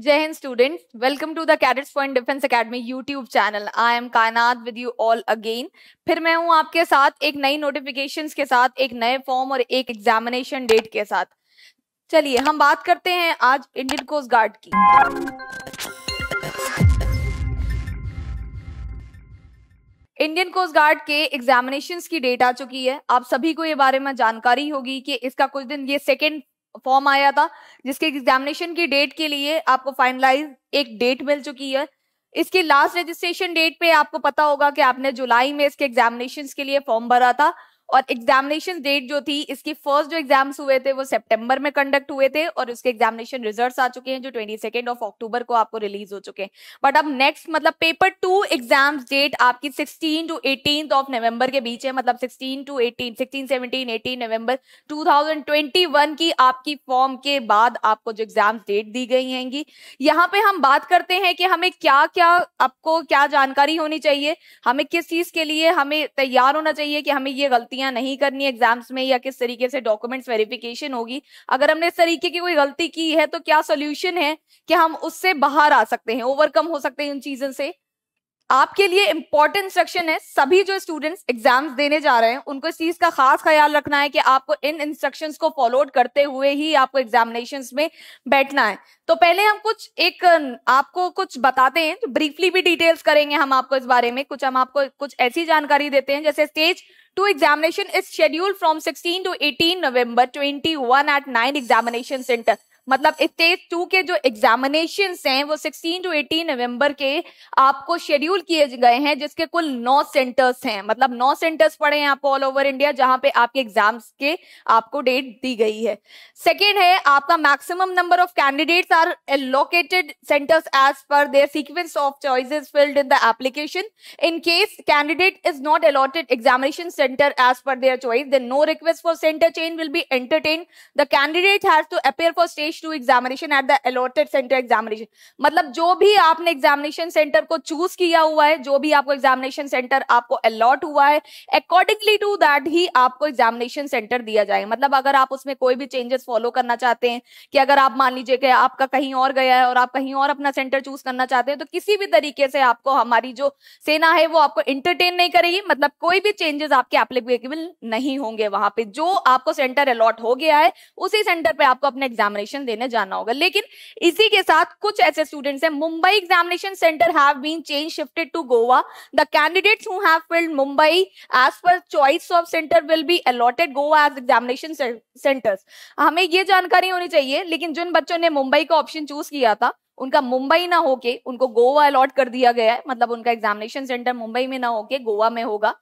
Jai Hind students, welcome to the Cadets Point Defense Academy YouTube channel. I am कायनात with you all again. फिर मैं हूं आपके साथ एक नई नोटिफिकेशंस के साथ एक नए फॉर्म और एक एग्जामिनेशन डेट के साथ चलिए हम बात करते हैं आज इंडियन कोस्ट गार्ड की इंडियन कोस्ट गार्ड के एग्जामिनेशंस की डेट आ चुकी है आप सभी को ये बारे में जानकारी होगी कि इसका कुछ दिन ये सेकेंड फॉर्म आया था जिसके एग्जामिनेशन की डेट के लिए आपको फाइनलाइज एक डेट मिल चुकी है इसकी लास्ट रजिस्ट्रेशन डेट पे आपको पता होगा कि आपने जुलाई में इसके एग्जामिनेशन के लिए फॉर्म भरा था और एग्जामिनेशन डेट जो थी इसकी फर्स्ट जो एग्जाम्स हुए थे वो सितंबर में कंडक्ट हुए थे और उसके एग्जामिनेशन रिजल्ट्स आ चुके हैं जो ट्वेंटी सेकेंड ऑफ अक्टूबर को आपको रिलीज हो चुके हैं बट अब नेक्स्ट मतलब पेपर टू एग्जाम्स डेट आपकी sixteen to eighteen of November के बीच है मतलब sixteen to eighteen sixteen seventeen eighteen November टू की आपकी फॉर्म के बाद आपको जो एग्जाम डेट दी गई हैंगी यहाँ पे हम बात करते हैं कि हमें क्या क्या आपको क्या जानकारी होनी चाहिए हमें किस चीज के लिए हमें तैयार होना चाहिए कि हमें ये गलती गलतियां नहीं करनी एग्जाम्स में या किस तरीके से डॉक्यूमेंट्स वेरिफिकेशन होगी अगर हमने इस तरीके की कोई गलती की है तो क्या सोल्यूशन है कि हम उससे बाहर आ सकते हैं ओवरकम हो सकते हैं उन चीजों से आपके लिए इंपॉर्टेंट इंस्ट्रक्शन है सभी जो स्टूडेंट्स एग्जाम्स देने जा रहे हैं उनको इस चीज का खास ख्याल रखना है कि आपको इन इंस्ट्रक्शंस को फॉलो करते हुए ही आपको एग्जामिनेशन में बैठना है तो पहले हम कुछ एक आपको कुछ बताते हैं तो ब्रीफली भी डिटेल्स करेंगे हम आपको इस बारे में कुछ हम आपको कुछ ऐसी जानकारी देते हैं जैसे stage two examination is schedule from sixteen to eighteen November twenty one eight nine examination centre मतलब स्टेज टू के जो एग्जामिनेशन हैं वो 16 टू 18 नवंबर के आपको शेड्यूल किए गए हैं जिसके कुल नौ सेंटर्स हैं मतलब नौ सेंटर्स पड़े हैं आपको ऑल ओवर इंडिया जहां पे आपके एग्जाम्स के आपको डेट दी गई है सेकेंड है आपका maximum number of candidates are allocated centres as per their sequence of choice filled in the application in case candidate is not allotted examination centre as per their choice then no request for centre change will be entertain the candidate has to appear for stage finish two examination at the allotted centre examination मतलब जो भी आपने examination centre को choose किया हुआ है जो भी आपको एग्जामिनेशन सेंटर आपको अलॉट हुआ है अकॉर्डिंगली टू दैट ही आपको एग्जामिनेशन सेंटर दिया जाएगा मतलब अगर आप उसमें कोई भी चेंजेस फॉलो करना चाहते हैं कि अगर आप मान लीजिए कि आपका कहीं और गया है और आप कहीं और अपना सेंटर चूज करना चाहते हैं तो किसी भी तरीके से आपको हमारी जो सेना है वो आपको इंटरटेन नहीं करेगी मतलब कोई भी चेंजेस आपके एप्लीकेबल नहीं होंगे वहां पे जो आपको सेंटर अलॉट हो गया है उसी सेंटर पे आपको अपना एग्जामिनेशन देने जाना होगा लेकिन इसी के साथ कुछ ऐसे स्टूडेंट्स हैं Mumbai examination centre have been change shifted to Goa the candidates who have filled Mumbai as per choice of centre will be allotted Goa as examination centres हमें ये जानकारी होनी चाहिए लेकिन जिन बच्चों ने मुंबई का ऑप्शन चूज किया था उनका मुंबई ना होके उनको गोवा अलॉट कर दिया गया है मतलब उनका एग्जामिनेशन सेंटर मुंबई में ना होके गोवा में होगा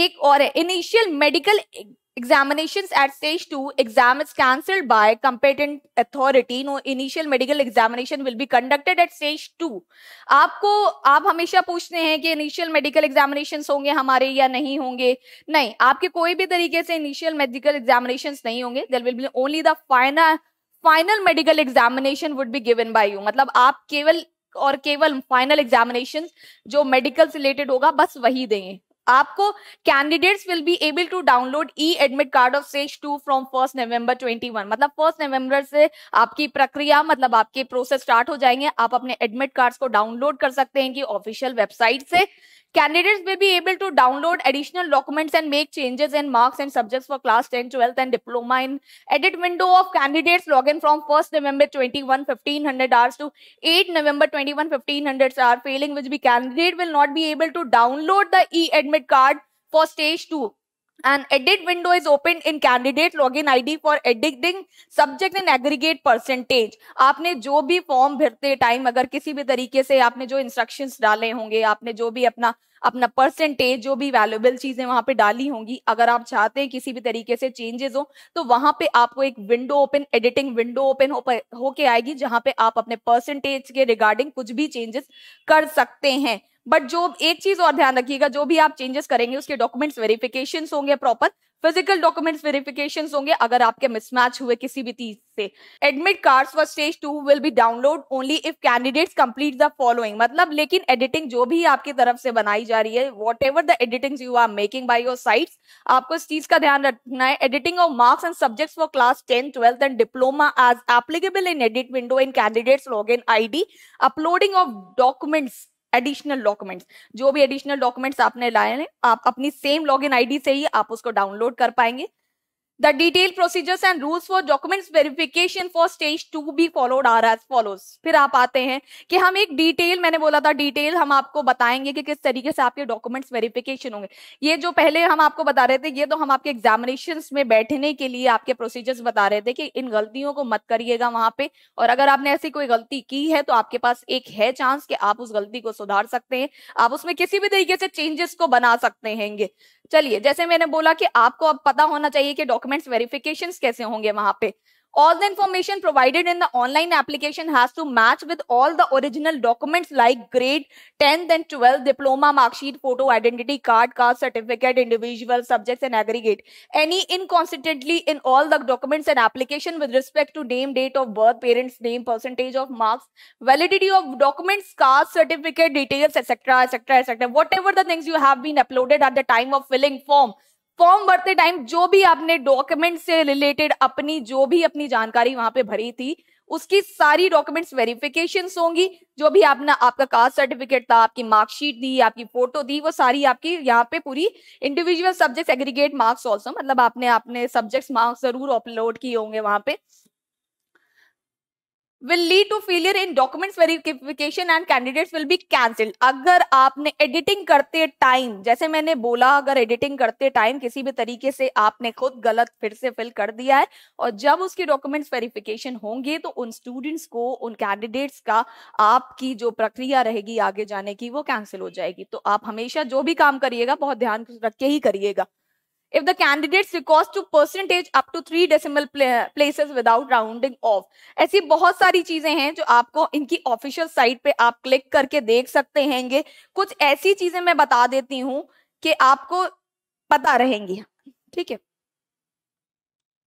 एक और है initial medical examinations at stage 2 exam is cancelled by competent authority no initial medical examination will be conducted at stage 2 आपको आप हमेशा पूछते हैं कि इनिशियल मेडिकल एग्जामिनेशन होंगे हमारे या नहीं होंगे नहीं आपके कोई भी तरीके से इनिशियल मेडिकल एग्जामिनेशन नहीं होंगे there will be only the final final medical examination would be given by you मतलब आप केवल और केवल फाइनल एग्जामिनेशन जो मेडिकल से रिलेटेड होगा बस वही देंगे आपको candidates will be able to download e admit card of stage two from first November 21 मतलब फर्स्ट नवंबर से आपकी प्रक्रिया मतलब आपके प्रोसेस स्टार्ट हो जाएंगे आप अपने एडमिट कार्ड्स को डाउनलोड कर सकते हैं कि ऑफिशियल वेबसाइट से Candidates will be able to download additional documents and make changes in marks and subjects for class 10, 12th and diploma in edit window of candidates login from 1st November 21, 1500 hours to 8 November 21, 1500 hours failing which the candidate will not be able to download the e-admit card for stage 2 An edit window is opened in candidate login ID for editing subject and aggregate percentage. आपने जो भी form भरते time अगर किसी भी तरीके से आपने जो इंस्ट्रक्शन डाले होंगे आपने जो भी अपना अपना परसेंटेज जो भी वैल्यूबल चीजें वहां पे डाली होंगी अगर आप चाहते हैं किसी भी तरीके से चेंजेस हो तो वहां पे आपको एक window open editing window open होके आएगी जहां पे आप अपने परसेंटेज के रिगार्डिंग कुछ भी चेंजेस कर सकते हैं बट जो एक चीज और ध्यान रखिएगा जो भी आप चेंजेस करेंगे उसके डॉक्यूमेंट्स वेरिफिकेशन होंगे प्रॉपर फिजिकल डॉक्यूमेंट्स वेरिफिकेशन होंगे अगर आपके मिसमैच हुए किसी भी चीज से admit card for stage two will be download only if candidates complete the following मतलब लेकिन एडिटिंग जो भी आपकी तरफ से बनाई जा रही है whatever the editing you are making by your site आपको इस चीज का ध्यान रखना है editing of marks and subjects for class ten twelfth and diploma as applicable in edit window in candidates log in I D uploading of documents additional documents जो भी additional documents आपने लाए हैं आप अपनी सेम लॉगिन आईडी से ही आप उसको डाउनलोड कर पाएंगे The detailed procedures and rules for documents verification for stage two be followed are as follows. फिर आप आते हैं कि हम एक डिटेल मैंने बोला था डिटेल हम आपको बताएंगे कि किस तरीके से आपके डॉक्यूमेंट्स वेरिफिकेशन होंगे ये जो पहले हम आपको बता रहे थे ये तो हम आपके एग्जामिनेशन में बैठने के लिए आपके प्रोसीजर्स बता रहे थे कि इन गलतियों को मत करिएगा वहां पे और अगर आपने ऐसी कोई गलती की है तो आपके पास एक है चांस कि आप उस गलती को सुधार सकते हैं आप उसमें किसी भी तरीके से चेंजेस को बना सकते हैं चलिए जैसे मैंने बोला कि आपको अब पता होना चाहिए कि डॉक्यूमेंट्स वेरिफिकेशन कैसे होंगे वहां पे all the information provided in the online application has to match with all the original documents like grade 10th and 12th, diploma, mark sheet, photo, identity card, caste certificate, individual subjects and aggregate. Any inconsistently in all the documents and application with respect to name, date of birth, parents' name, percentage of marks, validity of documents, caste certificate, details, etc., etc., etc. Whatever the things you have been uploaded at the time of filling form फॉर्म भरते time जो भी आपने document से related अपनी जो भी अपनी जानकारी वहां पे भरी थी उसकी सारी डॉक्यूमेंट्स वेरिफिकेशन होंगी जो भी आपने आपका कास्ट सर्टिफिकेट था आपकी मार्कशीट दी आपकी फोटो दी वो सारी आपकी यहाँ पे पूरी individual subject aggregate marks also मतलब आपने अपने सब्जेक्ट मार्क्स जरूर अपलोड किए होंगे वहां पे will lead to failure in documents verification and candidates will be cancelled अगर आपने एडिटिंग करते टाइम जैसे मैंने बोला अगर एडिटिंग करते टाइम किसी भी तरीके से आपने खुद गलत फिर से फिल कर दिया है और जब उसकी डॉक्यूमेंट्स वेरिफिकेशन होंगे तो उन स्टूडेंट्स को उन कैंडिडेट्स का आपकी जो प्रक्रिया रहेगी आगे जाने की वो कैंसिल हो जाएगी तो आप हमेशा जो भी काम करिएगा बहुत ध्यान रख के ही करिएगा if the candidates recourse to percentage up to three decimal places without rounding off ऐसी बहुत सारी चीजें हैं जो आपको इनकी ऑफिशियल साइट पे आप क्लिक करके देख सकते हैं कुछ ऐसी चीजें मैं बता देती हूँ कि आपको पता रहेंगी ठीक है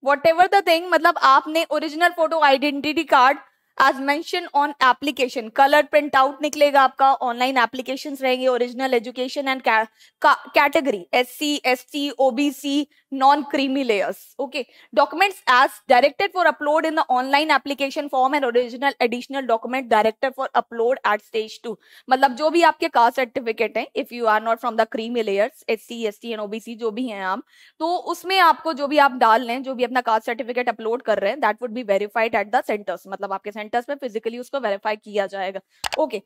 वॉट एवर द थिंग मतलब आपने original photo identity card as mention on application colour print out निकलेगा आपका ऑनलाइन एप्लीकेशन रहेंगे original education and category S C S T OBC non creamy layers okay documents as directed for upload in the online application form and original additional document directed for upload at stage two मतलब जो भी आपके caste certificate है if you are not from the creamy layers S C S T and OBC जो भी हैं आप तो उसमें आपको जो भी आप डाल रहे हैं जो भी अपना कास्ट सर्टिफिकेट अपलोड कर रहे हैं that would be verified at the centres मतलब आपके सेंटर्स में फिजिकली उसको वेरीफाई किया जाएगा okay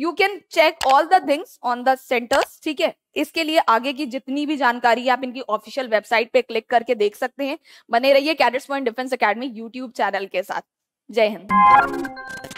you can check all the things on the centres ठीक है इसके लिए आगे की जितनी भी जानकारी आप इनकी ऑफिशियल वेबसाइट पे क्लिक करके देख सकते हैं बने रहिए Cadets Point Defence Academy YouTube channel के साथ जय हिंद